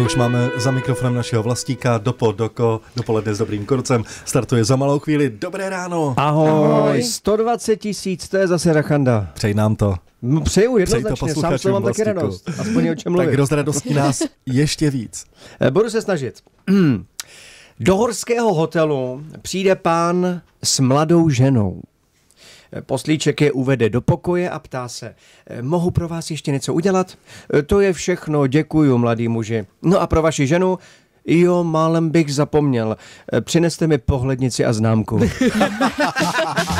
Už máme za mikrofonem našeho vlastníka Dopo Doko, dopoledne s dobrým korcem, startuje za malou chvíli, dobré ráno. Ahoj, 120 tisíc, to je zase rachanda. Přej nám to. No, přeju jednoznačně, sám to mám taky radost, aspoň o čem mluvím. Tak rozradostí nás ještě víc. Eh, budu se snažit. Do horského hotelu přijde pán s mladou ženou. Poslíček je uvede do pokoje a ptá se, eh, mohu pro vás ještě něco udělat? Eh, to je všechno, děkuju, mladý muži. No a pro vaši ženu? Jo, málem bych zapomněl. Eh, přineste mi pohlednici a známku.